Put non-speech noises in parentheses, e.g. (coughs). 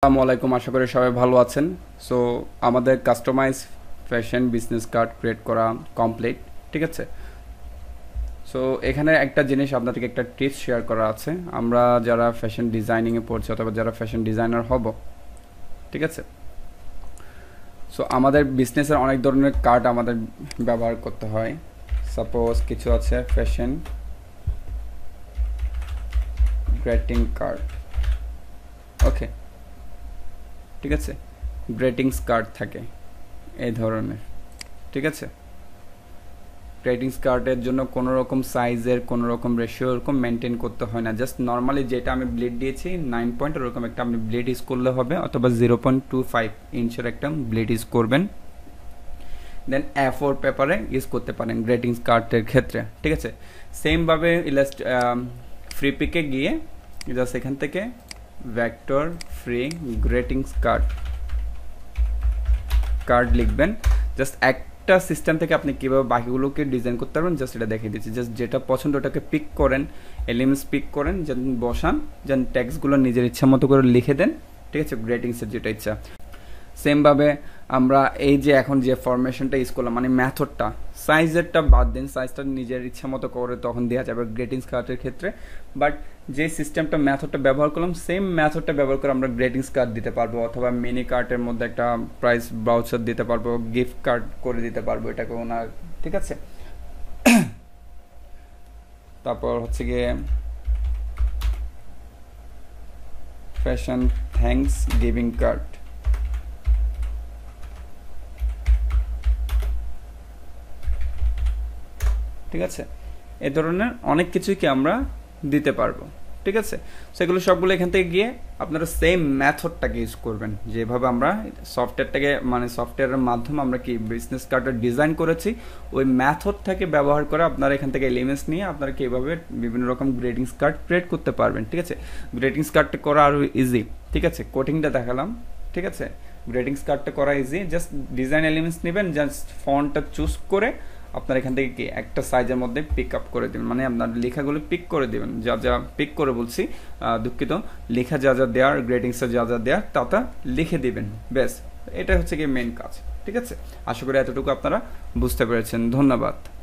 আসসালামু আলাইকুম আশা করি সবাই ভালো আছেন সো আমাদের customize fashion business card create করা কমপ্লিট ঠিক আছে সো এখানে একটা জিনিস আপনাদেরকে একটা টিপস শেয়ার করা আছে আমরা যারা ফ্যাশন ডিজাইনিংয়ে পড়ছি অথবা যারা ফ্যাশন ডিজাইনার হব ঠিক আছে সো আমাদের বিজনেসের অনেক ধরনের কার্ড আমাদের ব্যবহার করতে হয় সাপোজ কিছু আছে ফ্যাশন গ্রেটিং কার্ড ওকে ঠিক আছে গ্রেটিংস কার্ড থাকে এই ধরনের ঠিক আছে গ্রেটিংস কার্ডের জন্য কোনো রকম সাইজের কোনো রকম রেশিও এরকম মেনটেন করতে হয় না জাস্ট নর্মালি যেটা আমি ব্লেড দিয়েছি নাইন পয়েন্ট ওরকম একটা আপনি ব্লেড ইউজ করলে হবে অথবা জিরো পয়েন্ট টু ফাইভ ইঞ্চের একটা ব্লেড ইউজ করবেন দেন এ ফোর পেপারে ইউজ করতে পারেন গ্রেটিংস কার্ডের ক্ষেত্রে ঠিক আছে সেমভাবে ইলাস্ট ফ্রি পিকে গিয়ে জাস্ট এখান থেকে vector free greetings card card লিখবেন জাস্ট একটা সিস্টেম থেকে আপনি কীভাবে বাকিগুলোকে ডিজাইন করতে পারবেন জাস্ট এটা দেখিয়ে দিচ্ছি জাস্ট যেটা পছন্দ ওটাকে পিক করেন এলিমেন্টস পিক করেন যেন বসান যেন ট্যাক্সগুলো নিজের ইচ্ছা মতো করে লিখে দেন ঠিক আছে গ্রেটিংসের যেটা ইচ্ছা সেমভাবে আমরা এই যে এখন যে ফরমেশনটা ইউজ করলাম মানে ম্যাথডটা সাইজেরটা বাদ দিন সাইজটা নিজের ইচ্ছা মতো করে তখন দেওয়া যাবে গ্রেটিংস কার্ডের ক্ষেত্রে বাট যে সিস্টেমটা ম্যাথডটা ব্যবহার করলাম সেম ম্যাথডটা ব্যবহার করে আমরা গ্রেটিংস কার্ড দিতে পারবো অথবা মিনি কার্টের মধ্যে একটা প্রাইস ব্রাউচার দিতে পারবো গিফট কার্ড করে দিতে পারবো এটাকে ওনার ঠিক আছে (coughs) তারপর হচ্ছে গিয়ে ফ্যাশন থ্যাংকস গিভিং কার্ড ঠিক আছে এ ধরনের অনেক কিছুকে আমরা দিতে পারবো ঠিক আছে সেগুলো সবগুলো এখান থেকে গিয়ে আপনারা সেম ম্যাথডটাকে ইউজ করবেন যেভাবে আমরা সফটওয়্যারটাকে মানে সফটওয়্যারের মাধ্যমে আমরা কি বিজনেস কার্ডটা ডিজাইন করেছি ওই ম্যাথডটাকে ব্যবহার করে আপনারা এখান থেকে এলিমেন্টস নিয়ে আপনারা কি এভাবে বিভিন্ন রকম গ্রেডিংস কার্ড ক্রিয়েট করতে পারবেন ঠিক আছে গ্রেটিংস কার্ডটা করা আরও ইজি ঠিক আছে কোটিংটা দেখালাম ঠিক আছে গ্রেটিংস কার্ডটা করা ইজি জাস্ট ডিজাইন এলিমেন্টস নেবেন জাস্ট ফন্টটা চুজ করে আপনার এখান থেকে কি একটা সাইজের মধ্যে পিক আপ করে দেবেন মানে আপনার লেখাগুলো পিক করে দেবেন যা যা পিক করে বলছি দুঃখিত লেখা যা যা দেওয়ার গ্রেডিংসে যা যা দেওয়ার তা তা লিখে দেবেন ব্যাস এটা হচ্ছে কি মেন কাজ ঠিক আছে আশা করি এতটুকু আপনারা বুঝতে পেরেছেন ধন্যবাদ